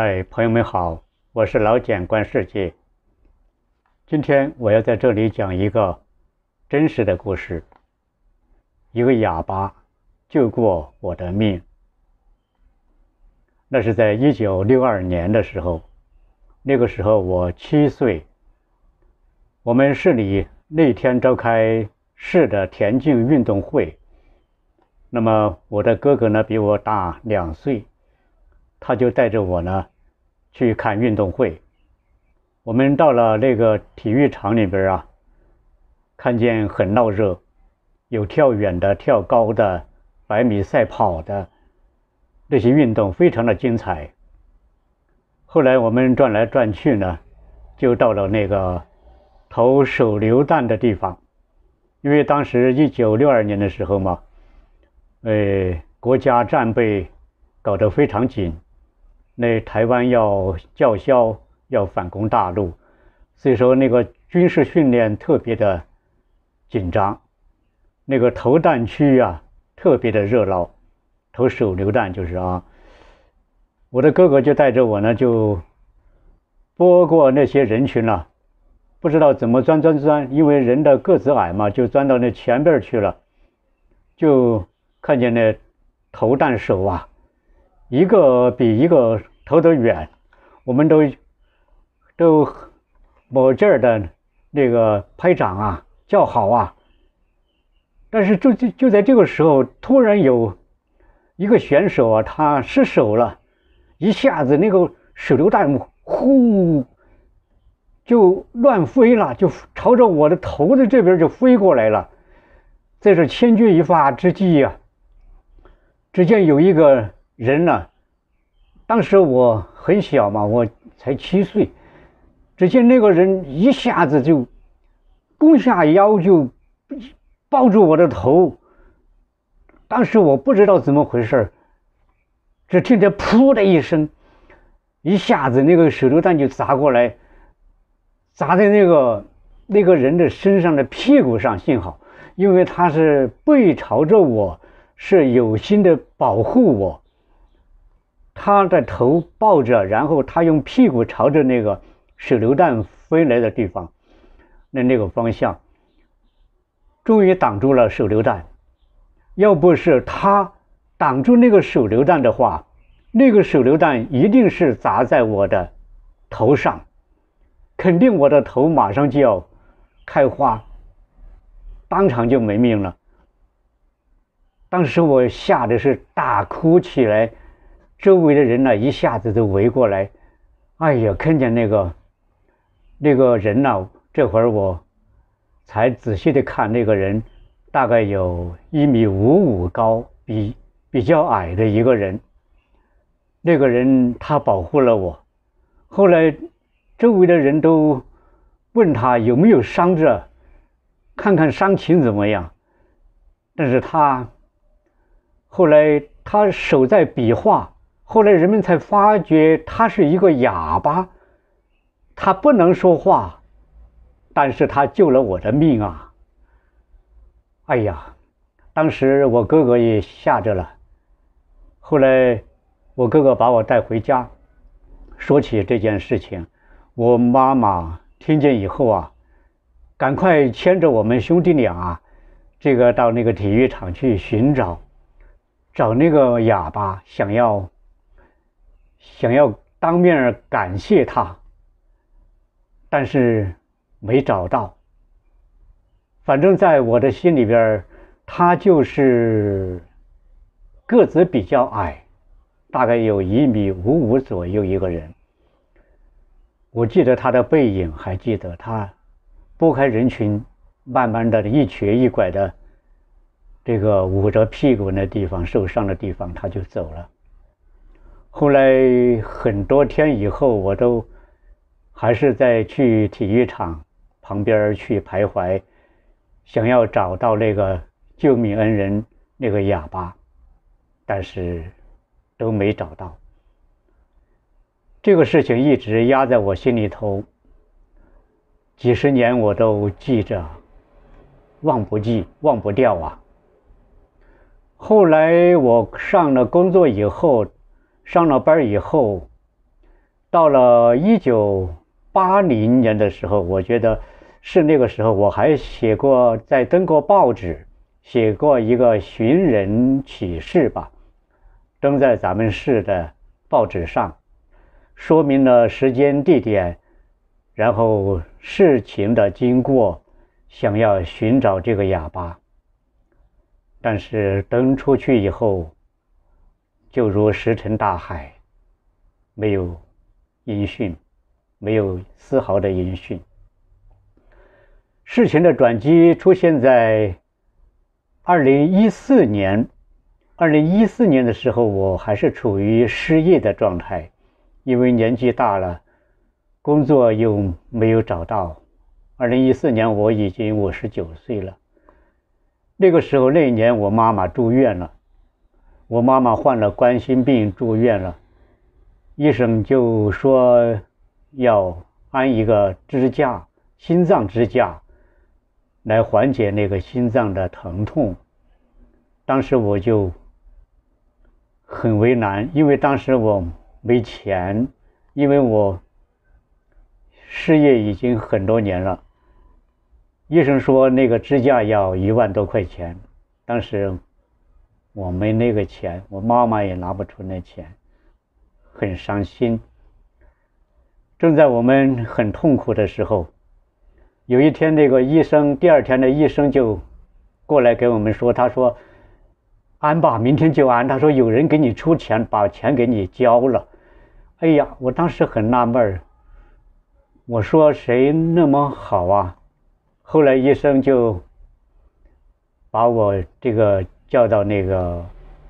嗨，朋友们好，我是老简，观世界。今天我要在这里讲一个真实的故事，一个哑巴救过我的命。那是在一九六二年的时候，那个时候我七岁。我们市里那天召开市的田径运动会，那么我的哥哥呢比我大两岁。他就带着我呢去看运动会。我们到了那个体育场里边啊，看见很闹热，有跳远的、跳高的、百米赛跑的，那些运动非常的精彩。后来我们转来转去呢，就到了那个投手榴弹的地方，因为当时一九六二年的时候嘛，呃，国家战备搞得非常紧。那台湾要叫嚣要反攻大陆，所以说那个军事训练特别的紧张，那个投弹区啊特别的热闹，投手榴弹就是啊，我的哥哥就带着我呢就拨过那些人群了，不知道怎么钻钻钻，因为人的个子矮嘛，就钻到那前边去了，就看见那投弹手啊。一个比一个投得远，我们都都某劲儿的那个拍掌啊，叫好啊。但是就就就在这个时候，突然有一个选手啊，他失手了，一下子那个手榴弹呼就乱飞了，就朝着我的头的这边就飞过来了。在这千钧一发之际啊，只见有一个。人呢？当时我很小嘛，我才七岁。只见那个人一下子就弓下腰，就抱住我的头。当时我不知道怎么回事只听见“噗”的一声，一下子那个手榴弹就砸过来，砸在那个那个人的身上的屁股上。幸好，因为他是背朝着我，是有心的保护我。他的头抱着，然后他用屁股朝着那个手榴弹飞来的地方，那那个方向，终于挡住了手榴弹。要不是他挡住那个手榴弹的话，那个手榴弹一定是砸在我的头上，肯定我的头马上就要开花，当场就没命了。当时我吓得是大哭起来。周围的人呢，一下子都围过来，哎呀，看见那个那个人呢，这会儿我才仔细的看那个人，大概有一米五五高，比比较矮的一个人。那个人他保护了我，后来周围的人都问他有没有伤着，看看伤情怎么样，但是他后来他手在比划。后来人们才发觉他是一个哑巴，他不能说话，但是他救了我的命啊！哎呀，当时我哥哥也吓着了。后来我哥哥把我带回家，说起这件事情，我妈妈听见以后啊，赶快牵着我们兄弟俩啊，这个到那个体育场去寻找，找那个哑巴，想要。想要当面感谢他，但是没找到。反正，在我的心里边，他就是个子比较矮，大概有一米五五左右一个人。我记得他的背影，还记得他拨开人群，慢慢的一瘸一拐的，这个捂着屁股那地方受伤的地方，他就走了。后来很多天以后，我都还是在去体育场旁边去徘徊，想要找到那个救命恩人那个哑巴，但是都没找到。这个事情一直压在我心里头，几十年我都记着，忘不记忘不掉啊。后来我上了工作以后。上了班以后，到了一九八零年的时候，我觉得是那个时候，我还写过，在登过报纸，写过一个寻人启事吧，登在咱们市的报纸上，说明了时间、地点，然后事情的经过，想要寻找这个哑巴。但是登出去以后。就如石沉大海，没有音讯，没有丝毫的音讯。事情的转机出现在二零一四年。二零一四年的时候，我还是处于失业的状态，因为年纪大了，工作又没有找到。二零一四年我已经五十九岁了。那个时候，那一年我妈妈住院了。我妈妈患了冠心病，住院了，医生就说要安一个支架，心脏支架，来缓解那个心脏的疼痛。当时我就很为难，因为当时我没钱，因为我失业已经很多年了。医生说那个支架要一万多块钱，当时。我没那个钱，我妈妈也拿不出那钱，很伤心。正在我们很痛苦的时候，有一天那个医生，第二天的医生就过来给我们说：“他说安吧，明天就安。”他说有人给你出钱，把钱给你交了。哎呀，我当时很纳闷儿，我说谁那么好啊？后来医生就把我这个。叫到那个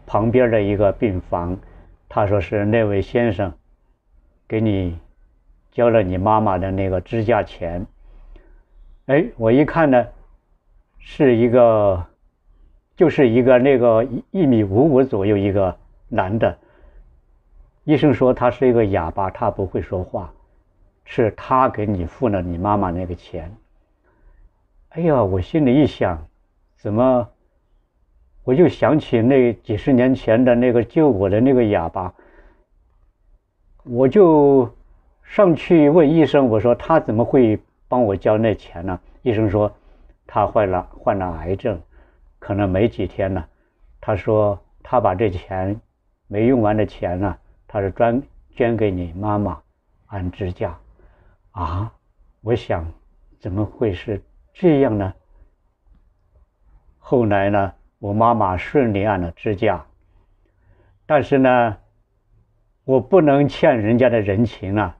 旁边的一个病房，他说是那位先生给你交了你妈妈的那个支架钱。哎，我一看呢，是一个，就是一个那个一米五五左右一个男的。医生说他是一个哑巴，他不会说话，是他给你付了你妈妈那个钱。哎呀，我心里一想，怎么？我就想起那几十年前的那个救我的那个哑巴，我就上去问医生：“我说他怎么会帮我交那钱呢？”医生说：“他患了患了癌症，可能没几天了。”他说：“他把这钱没用完的钱呢，他是专捐给你妈妈安支架。”啊！我想怎么会是这样呢？后来呢？我妈妈顺利安了支架，但是呢，我不能欠人家的人情啊。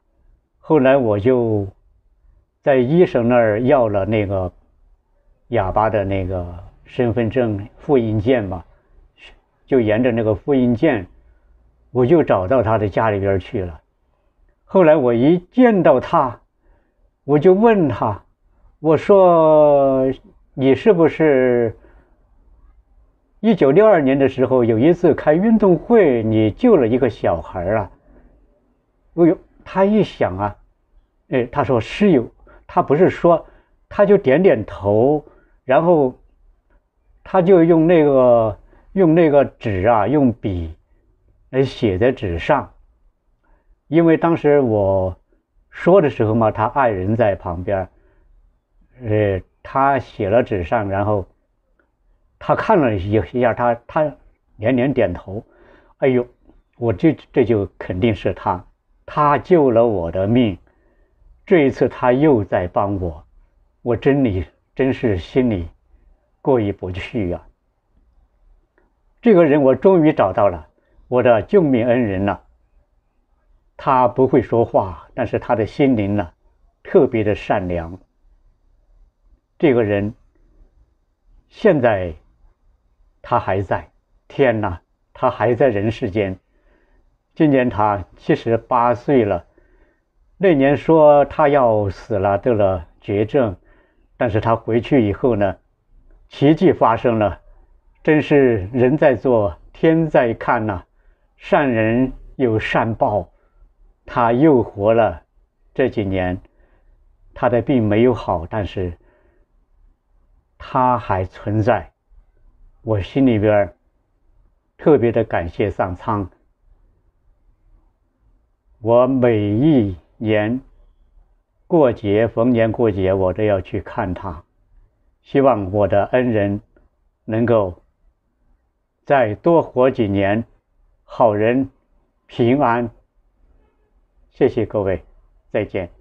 后来我就在医生那儿要了那个哑巴的那个身份证复印件嘛，就沿着那个复印件，我就找到他的家里边去了。后来我一见到他，我就问他，我说：“你是不是？”一九六二年的时候，有一次开运动会，你救了一个小孩啊。哎呦，他一想啊，哎，他说是有，他不是说，他就点点头，然后他就用那个用那个纸啊，用笔来写在纸上，因为当时我说的时候嘛，他爱人在旁边，呃，他写了纸上，然后。他看了一下，他他连连点头。哎呦，我这这就肯定是他，他救了我的命，这一次他又在帮我，我真你真是心里过意不去呀。这个人我终于找到了，我的救命恩人了。他不会说话，但是他的心灵呢，特别的善良。这个人现在。他还在，天哪，他还在人世间。今年他七十八岁了，那年说他要死了，得了绝症，但是他回去以后呢，奇迹发生了，真是人在做，天在看呐，善人有善报，他又活了。这几年，他的病没有好，但是他还存在。我心里边特别的感谢上苍。我每一年过节，逢年过节我都要去看他，希望我的恩人能够再多活几年，好人平安。谢谢各位，再见。